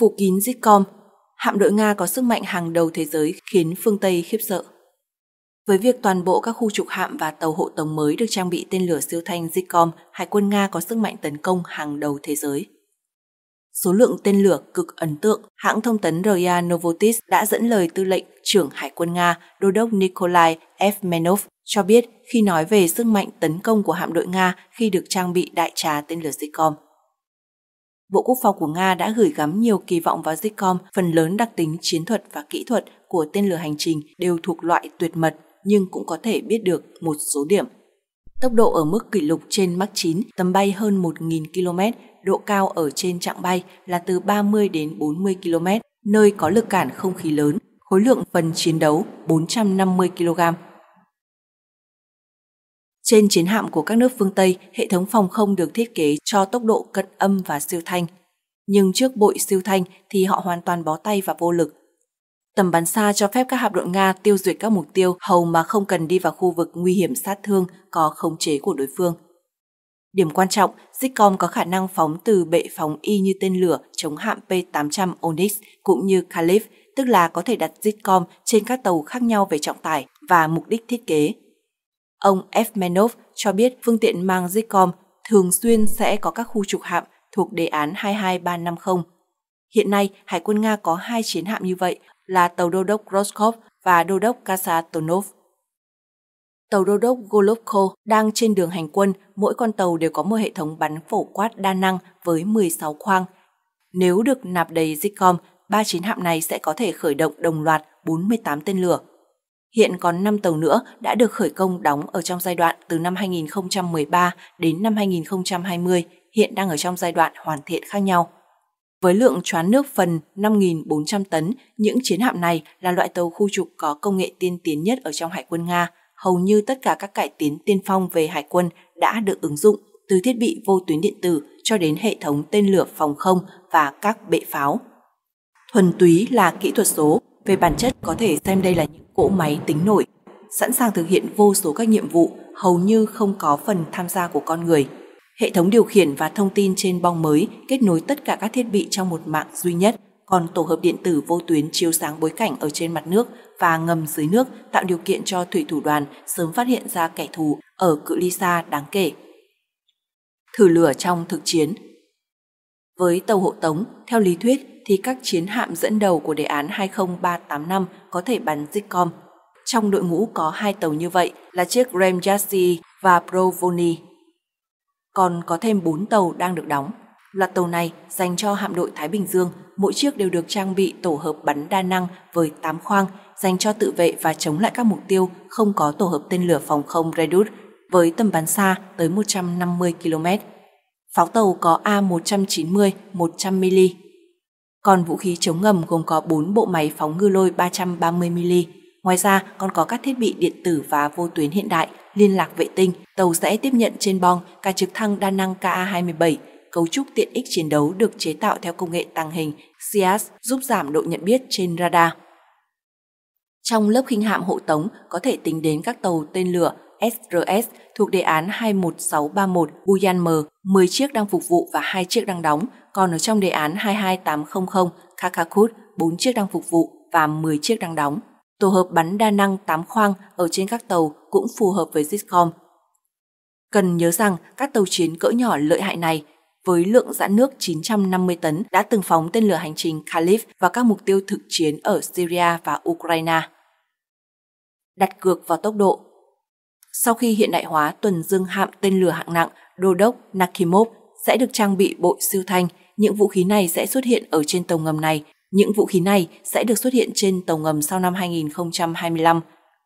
phủ kín Zitcom, hạm đội Nga có sức mạnh hàng đầu thế giới khiến phương Tây khiếp sợ. Với việc toàn bộ các khu trục hạm và tàu hộ tống mới được trang bị tên lửa siêu thanh Zitcom, Hải quân Nga có sức mạnh tấn công hàng đầu thế giới. Số lượng tên lửa cực ấn tượng, hãng thông tấn RIA Novotis đã dẫn lời tư lệnh trưởng Hải quân Nga, đô đốc Nikolai Evmenov cho biết khi nói về sức mạnh tấn công của hạm đội Nga khi được trang bị đại trà tên lửa Zitcom. Bộ Quốc phòng của Nga đã gửi gắm nhiều kỳ vọng vào JCOM, phần lớn đặc tính chiến thuật và kỹ thuật của tên lửa hành trình đều thuộc loại tuyệt mật nhưng cũng có thể biết được một số điểm. Tốc độ ở mức kỷ lục trên Mach 9, tầm bay hơn 1.000 km, độ cao ở trên chặng bay là từ 30 đến 40 km, nơi có lực cản không khí lớn, khối lượng phần chiến đấu 450 kg trên chiến hạm của các nước phương Tây, hệ thống phòng không được thiết kế cho tốc độ cận âm và siêu thanh. Nhưng trước bội siêu thanh thì họ hoàn toàn bó tay và vô lực. Tầm bắn xa cho phép các hạm đội Nga tiêu diệt các mục tiêu hầu mà không cần đi vào khu vực nguy hiểm sát thương có khống chế của đối phương. Điểm quan trọng, Zicom có khả năng phóng từ bệ phóng y như tên lửa chống hạm P-800 Onyx cũng như Caliph, tức là có thể đặt Zicom trên các tàu khác nhau về trọng tải và mục đích thiết kế. Ông Efmenov cho biết phương tiện mang Zicom thường xuyên sẽ có các khu trục hạm thuộc đề án 22350. Hiện nay, Hải quân Nga có hai chiến hạm như vậy là tàu đô đốc Groskov và đô đốc Kasatonov. Tàu đô đốc Golovko đang trên đường hành quân, mỗi con tàu đều có một hệ thống bắn phổ quát đa năng với 16 khoang. Nếu được nạp đầy Zicom, ba chiến hạm này sẽ có thể khởi động đồng loạt 48 tên lửa – Hiện còn 5 tàu nữa đã được khởi công đóng ở trong giai đoạn từ năm 2013 đến năm 2020, hiện đang ở trong giai đoạn hoàn thiện khác nhau. Với lượng choán nước phần 5.400 tấn, những chiến hạm này là loại tàu khu trục có công nghệ tiên tiến nhất ở trong hải quân Nga. Hầu như tất cả các cải tiến tiên phong về hải quân đã được ứng dụng từ thiết bị vô tuyến điện tử cho đến hệ thống tên lửa phòng không và các bệ pháo. Thuần túy là kỹ thuật số, về bản chất có thể xem đây là những cỗ máy tính nổi, sẵn sàng thực hiện vô số các nhiệm vụ hầu như không có phần tham gia của con người. Hệ thống điều khiển và thông tin trên bong mới kết nối tất cả các thiết bị trong một mạng duy nhất, còn tổ hợp điện tử vô tuyến chiếu sáng bối cảnh ở trên mặt nước và ngầm dưới nước tạo điều kiện cho thủy thủ đoàn sớm phát hiện ra kẻ thù ở cự ly xa đáng kể. Thử lửa trong thực chiến Với tàu hộ tống, theo lý thuyết, thì các chiến hạm dẫn đầu của đề án 20385 có thể bắn Zicom. Trong đội ngũ có hai tàu như vậy là chiếc Remjasi và Provoni. Còn có thêm 4 tàu đang được đóng. Loạt tàu này dành cho hạm đội Thái Bình Dương, mỗi chiếc đều được trang bị tổ hợp bắn đa năng với 8 khoang dành cho tự vệ và chống lại các mục tiêu không có tổ hợp tên lửa phòng không Redut với tầm bắn xa tới 150 km. Pháo tàu có A190 100mm còn vũ khí chống ngầm gồm có 4 bộ máy phóng ngư lôi 330mm. Ngoài ra còn có các thiết bị điện tử và vô tuyến hiện đại, liên lạc vệ tinh, tàu sẽ tiếp nhận trên bong cả trực thăng đa năng Ka-27, cấu trúc tiện ích chiến đấu được chế tạo theo công nghệ tàng hình CIAS giúp giảm độ nhận biết trên radar. Trong lớp khinh hạm hộ tống có thể tính đến các tàu tên lửa SRS thuộc đề án 21631 Guyanm, 10 chiếc đang phục vụ và 2 chiếc đang đóng, còn ở trong đề án 22800 Kakakut 4 chiếc đang phục vụ và 10 chiếc đang đóng. Tổ hợp bắn đa năng 8 khoang ở trên các tàu cũng phù hợp với Zitcom. Cần nhớ rằng các tàu chiến cỡ nhỏ lợi hại này với lượng giãn nước 950 tấn đã từng phóng tên lửa hành trình Khalif và các mục tiêu thực chiến ở Syria và Ukraine. Đặt cược vào tốc độ Sau khi hiện đại hóa tuần dương hạm tên lửa hạng nặng, đô đốc Nakimov sẽ được trang bị bộ siêu thanh – những vũ khí này sẽ xuất hiện ở trên tàu ngầm này. Những vũ khí này sẽ được xuất hiện trên tàu ngầm sau năm 2025.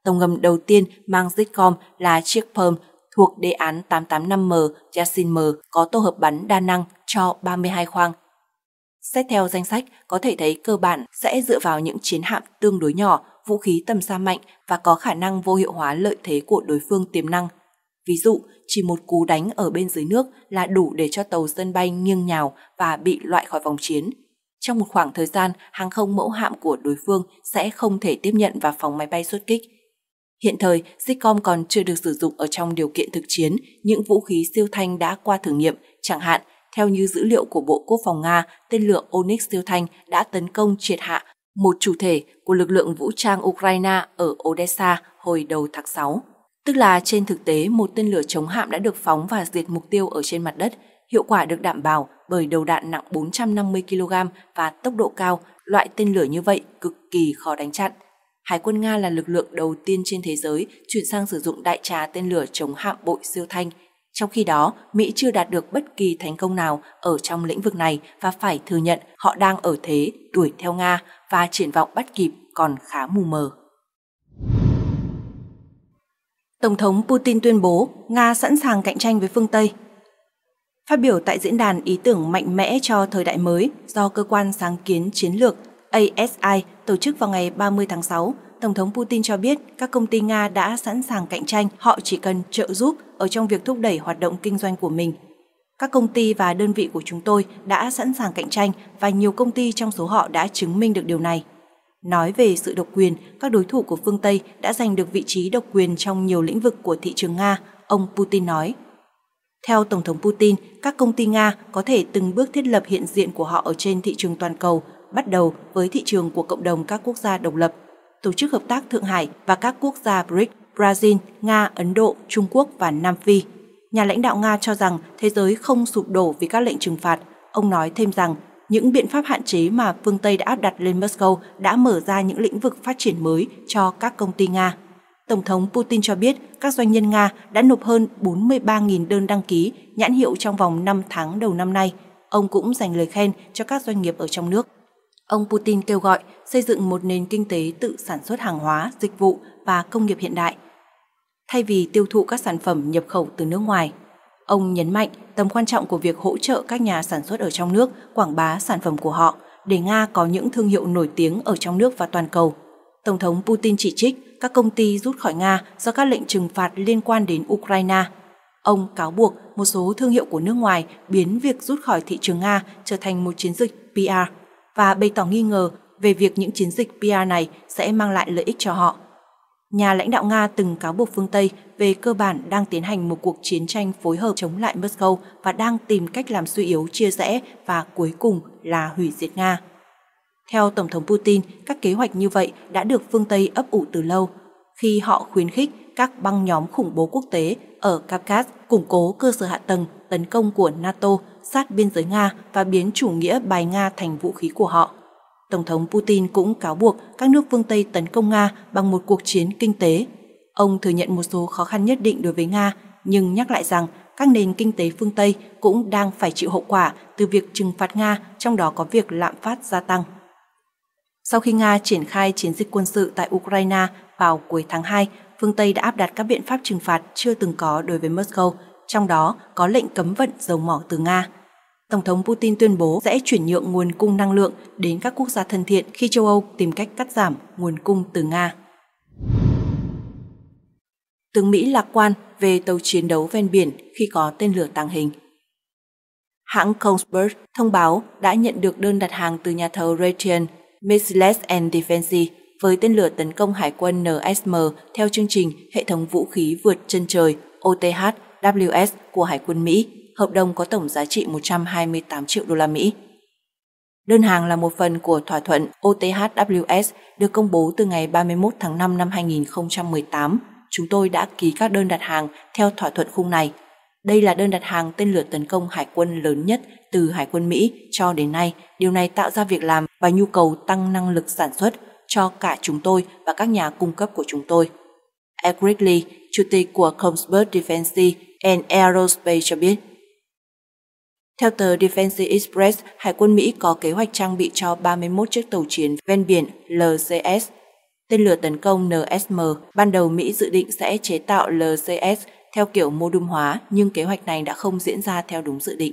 Tàu ngầm đầu tiên mang Zitcom là chiếc Perm thuộc đề án 885M Yasin M có tổ hợp bắn đa năng cho 32 khoang. Xét theo danh sách, có thể thấy cơ bản sẽ dựa vào những chiến hạm tương đối nhỏ, vũ khí tầm xa mạnh và có khả năng vô hiệu hóa lợi thế của đối phương tiềm năng – Ví dụ, chỉ một cú đánh ở bên dưới nước là đủ để cho tàu sân bay nghiêng nhào và bị loại khỏi vòng chiến. Trong một khoảng thời gian, hàng không mẫu hạm của đối phương sẽ không thể tiếp nhận và phóng máy bay xuất kích. Hiện thời, SICOM còn chưa được sử dụng ở trong điều kiện thực chiến những vũ khí siêu thanh đã qua thử nghiệm, chẳng hạn theo như dữ liệu của Bộ Quốc phòng Nga, tên lửa Onyx siêu thanh đã tấn công triệt hạ một chủ thể của lực lượng vũ trang Ukraine ở Odessa hồi đầu tháng 6. Tức là trên thực tế một tên lửa chống hạm đã được phóng và diệt mục tiêu ở trên mặt đất, hiệu quả được đảm bảo bởi đầu đạn nặng 450 kg và tốc độ cao, loại tên lửa như vậy cực kỳ khó đánh chặn. Hải quân Nga là lực lượng đầu tiên trên thế giới chuyển sang sử dụng đại trà tên lửa chống hạm bội siêu thanh. Trong khi đó, Mỹ chưa đạt được bất kỳ thành công nào ở trong lĩnh vực này và phải thừa nhận họ đang ở thế đuổi theo Nga và triển vọng bắt kịp còn khá mù mờ. Tổng thống Putin tuyên bố Nga sẵn sàng cạnh tranh với phương Tây. Phát biểu tại diễn đàn ý tưởng mạnh mẽ cho thời đại mới do cơ quan sáng kiến chiến lược ASI tổ chức vào ngày 30 tháng 6, Tổng thống Putin cho biết các công ty Nga đã sẵn sàng cạnh tranh, họ chỉ cần trợ giúp ở trong việc thúc đẩy hoạt động kinh doanh của mình. Các công ty và đơn vị của chúng tôi đã sẵn sàng cạnh tranh và nhiều công ty trong số họ đã chứng minh được điều này. Nói về sự độc quyền, các đối thủ của phương Tây đã giành được vị trí độc quyền trong nhiều lĩnh vực của thị trường Nga, ông Putin nói. Theo Tổng thống Putin, các công ty Nga có thể từng bước thiết lập hiện diện của họ ở trên thị trường toàn cầu, bắt đầu với thị trường của cộng đồng các quốc gia độc lập, Tổ chức Hợp tác Thượng Hải và các quốc gia BRICS, Brazil, Nga, Ấn Độ, Trung Quốc và Nam Phi. Nhà lãnh đạo Nga cho rằng thế giới không sụp đổ vì các lệnh trừng phạt. Ông nói thêm rằng những biện pháp hạn chế mà phương Tây đã áp đặt lên Moscow đã mở ra những lĩnh vực phát triển mới cho các công ty Nga. Tổng thống Putin cho biết các doanh nhân Nga đã nộp hơn 43.000 đơn đăng ký nhãn hiệu trong vòng 5 tháng đầu năm nay. Ông cũng dành lời khen cho các doanh nghiệp ở trong nước. Ông Putin kêu gọi xây dựng một nền kinh tế tự sản xuất hàng hóa, dịch vụ và công nghiệp hiện đại, thay vì tiêu thụ các sản phẩm nhập khẩu từ nước ngoài. Ông nhấn mạnh tầm quan trọng của việc hỗ trợ các nhà sản xuất ở trong nước quảng bá sản phẩm của họ để Nga có những thương hiệu nổi tiếng ở trong nước và toàn cầu. Tổng thống Putin chỉ trích các công ty rút khỏi Nga do các lệnh trừng phạt liên quan đến Ukraine. Ông cáo buộc một số thương hiệu của nước ngoài biến việc rút khỏi thị trường Nga trở thành một chiến dịch PR và bày tỏ nghi ngờ về việc những chiến dịch PR này sẽ mang lại lợi ích cho họ nhà lãnh đạo Nga từng cáo buộc phương Tây về cơ bản đang tiến hành một cuộc chiến tranh phối hợp chống lại Moscow và đang tìm cách làm suy yếu chia rẽ và cuối cùng là hủy diệt Nga. Theo Tổng thống Putin, các kế hoạch như vậy đã được phương Tây ấp ủ từ lâu, khi họ khuyến khích các băng nhóm khủng bố quốc tế ở Kavkaz củng cố cơ sở hạ tầng tấn công của NATO sát biên giới Nga và biến chủ nghĩa bài Nga thành vũ khí của họ. Tổng thống Putin cũng cáo buộc các nước phương Tây tấn công Nga bằng một cuộc chiến kinh tế. Ông thừa nhận một số khó khăn nhất định đối với Nga, nhưng nhắc lại rằng các nền kinh tế phương Tây cũng đang phải chịu hậu quả từ việc trừng phạt Nga, trong đó có việc lạm phát gia tăng. Sau khi Nga triển khai chiến dịch quân sự tại Ukraine vào cuối tháng 2, phương Tây đã áp đặt các biện pháp trừng phạt chưa từng có đối với Moscow, trong đó có lệnh cấm vận dầu mỏ từ Nga. Tổng thống Putin tuyên bố sẽ chuyển nhượng nguồn cung năng lượng đến các quốc gia thân thiện khi châu Âu tìm cách cắt giảm nguồn cung từ Nga. Tướng Mỹ lạc quan về tàu chiến đấu ven biển khi có tên lửa tàng hình. Hãng Kongsberg thông báo đã nhận được đơn đặt hàng từ nhà thầu Raytheon Missiles and Defense với tên lửa tấn công hải quân NSM theo chương trình Hệ thống vũ khí vượt chân trời OTH WS của Hải quân Mỹ hợp đồng có tổng giá trị 128 triệu đô la Mỹ. Đơn hàng là một phần của thỏa thuận OTHWS được công bố từ ngày 31 tháng 5 năm 2018. Chúng tôi đã ký các đơn đặt hàng theo thỏa thuận khung này. Đây là đơn đặt hàng tên lửa tấn công hải quân lớn nhất từ Hải quân Mỹ cho đến nay. Điều này tạo ra việc làm và nhu cầu tăng năng lực sản xuất cho cả chúng tôi và các nhà cung cấp của chúng tôi. Ed Gridley, chủ tịch của Comsbert Defense and Aerospace cho biết, theo tờ Defense Express, Hải quân Mỹ có kế hoạch trang bị cho 31 chiếc tàu chiến ven biển LCS. Tên lửa tấn công NSM, ban đầu Mỹ dự định sẽ chế tạo LCS theo kiểu mô đun hóa, nhưng kế hoạch này đã không diễn ra theo đúng dự định.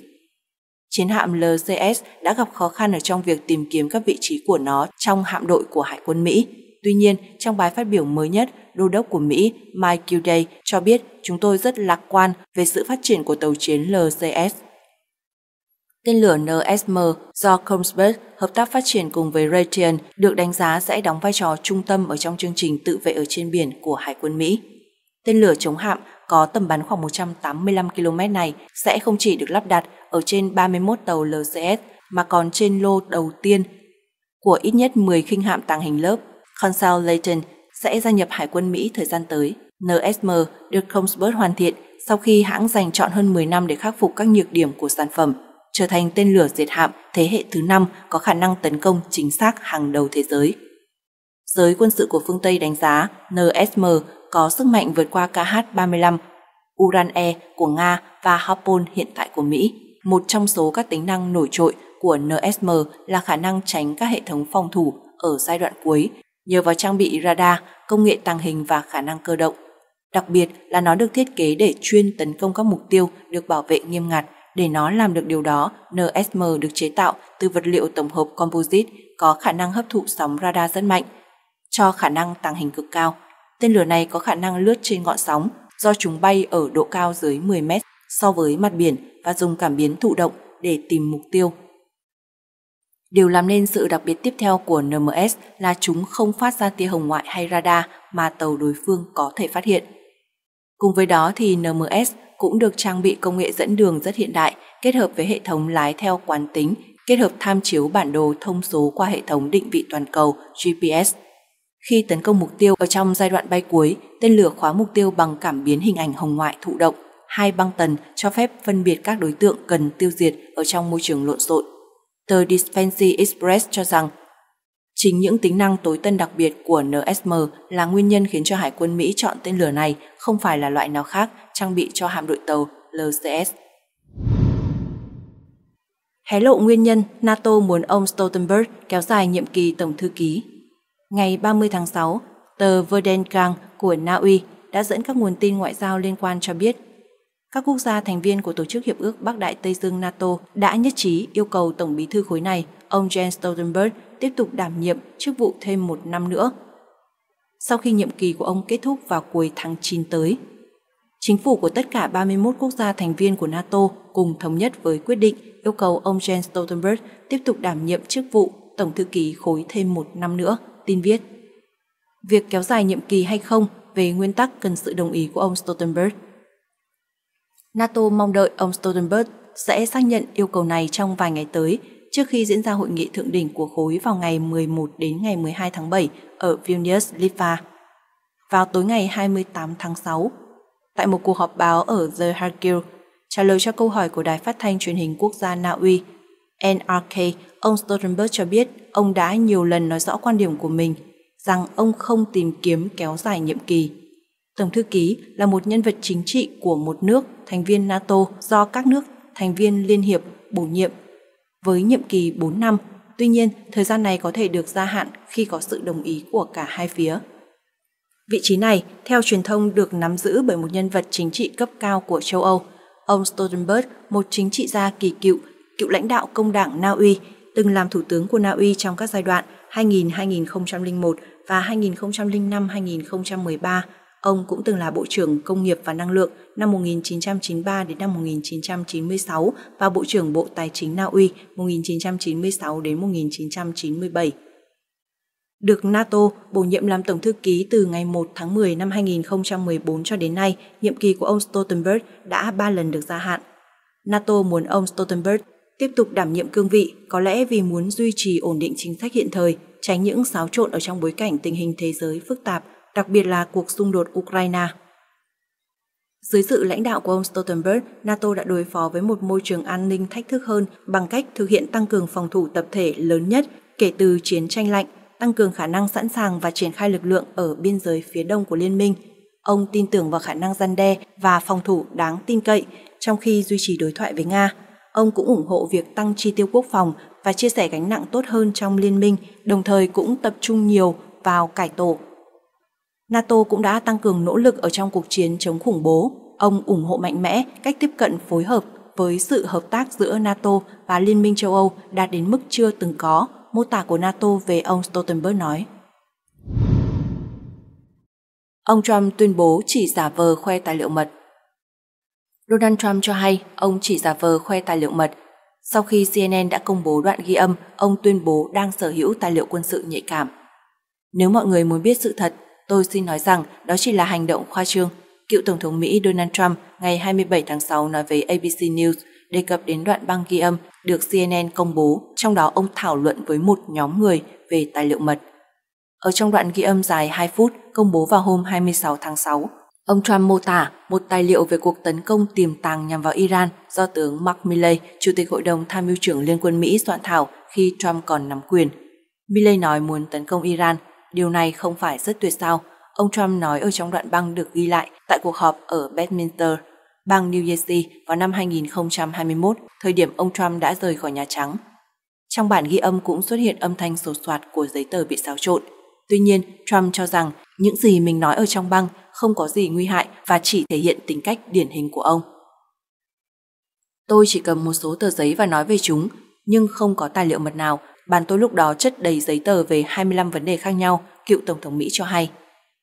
Chiến hạm LCS đã gặp khó khăn ở trong việc tìm kiếm các vị trí của nó trong hạm đội của Hải quân Mỹ. Tuy nhiên, trong bài phát biểu mới nhất, đô đốc của Mỹ Mike Gilday cho biết chúng tôi rất lạc quan về sự phát triển của tàu chiến LCS Tên lửa NSM do Kongsberg hợp tác phát triển cùng với Raytheon được đánh giá sẽ đóng vai trò trung tâm ở trong chương trình tự vệ ở trên biển của Hải quân Mỹ. Tên lửa chống hạm có tầm bắn khoảng 185 km này sẽ không chỉ được lắp đặt ở trên 31 tàu LCS mà còn trên lô đầu tiên của ít nhất 10 khinh hạm tàng hình lớp Constellation sẽ gia nhập Hải quân Mỹ thời gian tới. NSM được Kongsberg hoàn thiện sau khi hãng dành chọn hơn 10 năm để khắc phục các nhược điểm của sản phẩm trở thành tên lửa diệt hạm thế hệ thứ năm có khả năng tấn công chính xác hàng đầu thế giới. Giới quân sự của phương Tây đánh giá NSM có sức mạnh vượt qua KH-35, Uran-E của Nga và Harpoon hiện tại của Mỹ. Một trong số các tính năng nổi trội của NSM là khả năng tránh các hệ thống phòng thủ ở giai đoạn cuối nhờ vào trang bị radar, công nghệ tàng hình và khả năng cơ động. Đặc biệt là nó được thiết kế để chuyên tấn công các mục tiêu được bảo vệ nghiêm ngặt để nó làm được điều đó, NSM được chế tạo từ vật liệu tổng hợp composite có khả năng hấp thụ sóng radar rất mạnh, cho khả năng tàng hình cực cao. Tên lửa này có khả năng lướt trên ngọn sóng do chúng bay ở độ cao dưới 10 mét so với mặt biển và dùng cảm biến thụ động để tìm mục tiêu. Điều làm nên sự đặc biệt tiếp theo của NMS là chúng không phát ra tia hồng ngoại hay radar mà tàu đối phương có thể phát hiện. Cùng với đó thì NMS cũng được trang bị công nghệ dẫn đường rất hiện đại, kết hợp với hệ thống lái theo quán tính, kết hợp tham chiếu bản đồ thông số qua hệ thống định vị toàn cầu GPS. Khi tấn công mục tiêu ở trong giai đoạn bay cuối, tên lửa khóa mục tiêu bằng cảm biến hình ảnh hồng ngoại thụ động, hai băng tần cho phép phân biệt các đối tượng cần tiêu diệt ở trong môi trường lộn xộn. Tờ Dispensy Express cho rằng Chính những tính năng tối tân đặc biệt của NSM là nguyên nhân khiến cho Hải quân Mỹ chọn tên lửa này không phải là loại nào khác trang bị cho hạm đội tàu LCS. Hé lộ nguyên nhân NATO muốn ông Stoltenberg kéo dài nhiệm kỳ Tổng Thư ký. Ngày 30 tháng 6, tờ Verdengang của Na Uy đã dẫn các nguồn tin ngoại giao liên quan cho biết các quốc gia thành viên của Tổ chức Hiệp ước Bắc Đại Tây Dương NATO đã nhất trí yêu cầu Tổng bí thư khối này, ông Jens Stoltenberg tiếp tục đảm nhiệm chức vụ thêm một năm nữa. Sau khi nhiệm kỳ của ông kết thúc vào cuối tháng 9 tới, chính phủ của tất cả 31 quốc gia thành viên của NATO cùng thống nhất với quyết định yêu cầu ông Jens Stoltenberg tiếp tục đảm nhiệm chức vụ Tổng thư ký khối thêm một năm nữa, tin viết. Việc kéo dài nhiệm kỳ hay không về nguyên tắc cần sự đồng ý của ông Stoltenberg. NATO mong đợi ông Stoltenberg sẽ xác nhận yêu cầu này trong vài ngày tới – trước khi diễn ra hội nghị thượng đỉnh của khối vào ngày 11 đến ngày 12 tháng 7 ở Vilnius, Litva. Vào tối ngày 28 tháng 6, tại một cuộc họp báo ở The Harkiv, trả lời cho câu hỏi của đài phát thanh truyền hình quốc gia Na Uy, NRK, ông Stoltenberg cho biết ông đã nhiều lần nói rõ quan điểm của mình rằng ông không tìm kiếm kéo dài nhiệm kỳ. Tổng thư ký là một nhân vật chính trị của một nước thành viên NATO do các nước thành viên liên hiệp bổ nhiệm với nhiệm kỳ 4 năm. Tuy nhiên, thời gian này có thể được gia hạn khi có sự đồng ý của cả hai phía. Vị trí này, theo truyền thông, được nắm giữ bởi một nhân vật chính trị cấp cao của châu Âu. Ông Stoltenberg, một chính trị gia kỳ cựu, cựu lãnh đạo công đảng Na Uy, từng làm thủ tướng của Na Uy trong các giai đoạn 2000-2001 và 2005-2013 Ông cũng từng là Bộ trưởng Công nghiệp và Năng lượng năm 1993 đến năm 1996 và Bộ trưởng Bộ Tài chính Na Uy 1996 đến 1997. Được NATO bổ nhiệm làm Tổng thư ký từ ngày 1 tháng 10 năm 2014 cho đến nay, nhiệm kỳ của ông Stoltenberg đã ba lần được gia hạn. NATO muốn ông Stoltenberg tiếp tục đảm nhiệm cương vị, có lẽ vì muốn duy trì ổn định chính sách hiện thời, tránh những xáo trộn ở trong bối cảnh tình hình thế giới phức tạp đặc biệt là cuộc xung đột Ukraine. Dưới sự lãnh đạo của ông Stoltenberg, NATO đã đối phó với một môi trường an ninh thách thức hơn bằng cách thực hiện tăng cường phòng thủ tập thể lớn nhất kể từ chiến tranh lạnh, tăng cường khả năng sẵn sàng và triển khai lực lượng ở biên giới phía đông của liên minh. Ông tin tưởng vào khả năng gian đe và phòng thủ đáng tin cậy trong khi duy trì đối thoại với Nga. Ông cũng ủng hộ việc tăng chi tiêu quốc phòng và chia sẻ gánh nặng tốt hơn trong liên minh, đồng thời cũng tập trung nhiều vào cải tổ NATO cũng đã tăng cường nỗ lực ở trong cuộc chiến chống khủng bố. Ông ủng hộ mạnh mẽ cách tiếp cận phối hợp với sự hợp tác giữa NATO và Liên minh châu Âu đạt đến mức chưa từng có, mô tả của NATO về ông Stoltenberg nói. Ông Trump tuyên bố chỉ giả vờ khoe tài liệu mật. Donald Trump cho hay ông chỉ giả vờ khoe tài liệu mật. Sau khi CNN đã công bố đoạn ghi âm, ông tuyên bố đang sở hữu tài liệu quân sự nhạy cảm. Nếu mọi người muốn biết sự thật, Tôi xin nói rằng đó chỉ là hành động khoa trương. Cựu Tổng thống Mỹ Donald Trump ngày 27 tháng 6 nói với ABC News đề cập đến đoạn băng ghi âm được CNN công bố, trong đó ông thảo luận với một nhóm người về tài liệu mật. Ở trong đoạn ghi âm dài 2 phút công bố vào hôm 26 tháng 6, ông Trump mô tả một tài liệu về cuộc tấn công tiềm tàng nhằm vào Iran do tướng Mark Milley, Chủ tịch Hội đồng Tham mưu trưởng Liên quân Mỹ soạn thảo khi Trump còn nắm quyền. Milley nói muốn tấn công Iran Điều này không phải rất tuyệt sao? Ông Trump nói ở trong đoạn băng được ghi lại tại cuộc họp ở Bedminster, bang New Jersey vào năm 2021, thời điểm ông Trump đã rời khỏi Nhà Trắng. Trong bản ghi âm cũng xuất hiện âm thanh sột soạt của giấy tờ bị xáo trộn. Tuy nhiên, Trump cho rằng những gì mình nói ở trong băng không có gì nguy hại và chỉ thể hiện tính cách điển hình của ông. Tôi chỉ cầm một số tờ giấy và nói về chúng, nhưng không có tài liệu mật nào Bàn tôi lúc đó chất đầy giấy tờ về 25 vấn đề khác nhau, cựu Tổng thống Mỹ cho hay.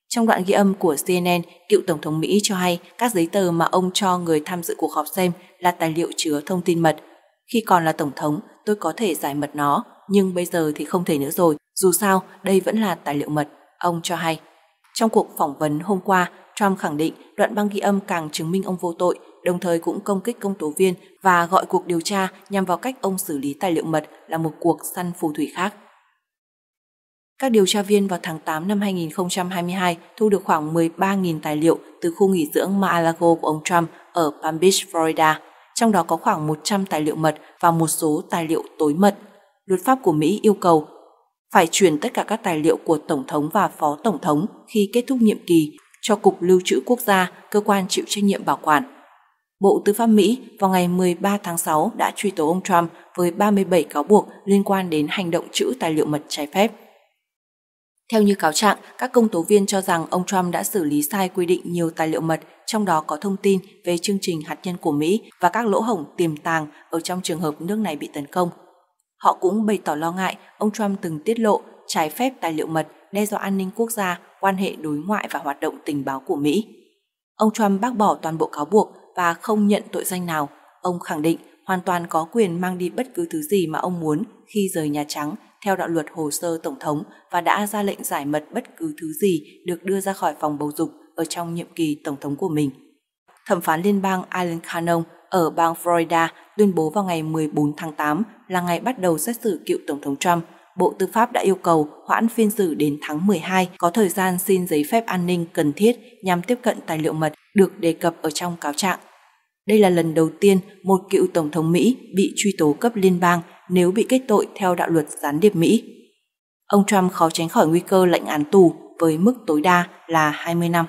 Trong đoạn ghi âm của CNN, cựu Tổng thống Mỹ cho hay các giấy tờ mà ông cho người tham dự cuộc họp xem là tài liệu chứa thông tin mật. Khi còn là Tổng thống, tôi có thể giải mật nó, nhưng bây giờ thì không thể nữa rồi, dù sao đây vẫn là tài liệu mật, ông cho hay. Trong cuộc phỏng vấn hôm qua, Trump khẳng định đoạn băng ghi âm càng chứng minh ông vô tội đồng thời cũng công kích công tố viên và gọi cuộc điều tra nhằm vào cách ông xử lý tài liệu mật là một cuộc săn phù thủy khác. Các điều tra viên vào tháng 8 năm 2022 thu được khoảng 13.000 tài liệu từ khu nghỉ dưỡng Mar-a-Lago của ông Trump ở Palm Beach, Florida, trong đó có khoảng 100 tài liệu mật và một số tài liệu tối mật. Luật pháp của Mỹ yêu cầu phải chuyển tất cả các tài liệu của Tổng thống và Phó Tổng thống khi kết thúc nhiệm kỳ cho Cục Lưu trữ Quốc gia, cơ quan chịu trách nhiệm bảo quản. Bộ Tư pháp Mỹ vào ngày 13 tháng 6 đã truy tố ông Trump với 37 cáo buộc liên quan đến hành động chữ tài liệu mật trái phép. Theo như cáo trạng, các công tố viên cho rằng ông Trump đã xử lý sai quy định nhiều tài liệu mật, trong đó có thông tin về chương trình hạt nhân của Mỹ và các lỗ hổng tiềm tàng ở trong trường hợp nước này bị tấn công. Họ cũng bày tỏ lo ngại ông Trump từng tiết lộ trái phép tài liệu mật đe dọa an ninh quốc gia, quan hệ đối ngoại và hoạt động tình báo của Mỹ. Ông Trump bác bỏ toàn bộ cáo buộc và không nhận tội danh nào. Ông khẳng định hoàn toàn có quyền mang đi bất cứ thứ gì mà ông muốn khi rời Nhà Trắng theo đạo luật hồ sơ Tổng thống và đã ra lệnh giải mật bất cứ thứ gì được đưa ra khỏi phòng bầu dục ở trong nhiệm kỳ Tổng thống của mình. Thẩm phán liên bang Alan Cannon ở bang Florida tuyên bố vào ngày 14 tháng 8 là ngày bắt đầu xét xử cựu Tổng thống Trump. Bộ Tư pháp đã yêu cầu hoãn phiên xử đến tháng 12 có thời gian xin giấy phép an ninh cần thiết nhằm tiếp cận tài liệu mật được đề cập ở trong cáo trạng. Đây là lần đầu tiên một cựu Tổng thống Mỹ bị truy tố cấp liên bang nếu bị kết tội theo đạo luật gián điệp Mỹ. Ông Trump khó tránh khỏi nguy cơ lệnh án tù với mức tối đa là 20 năm.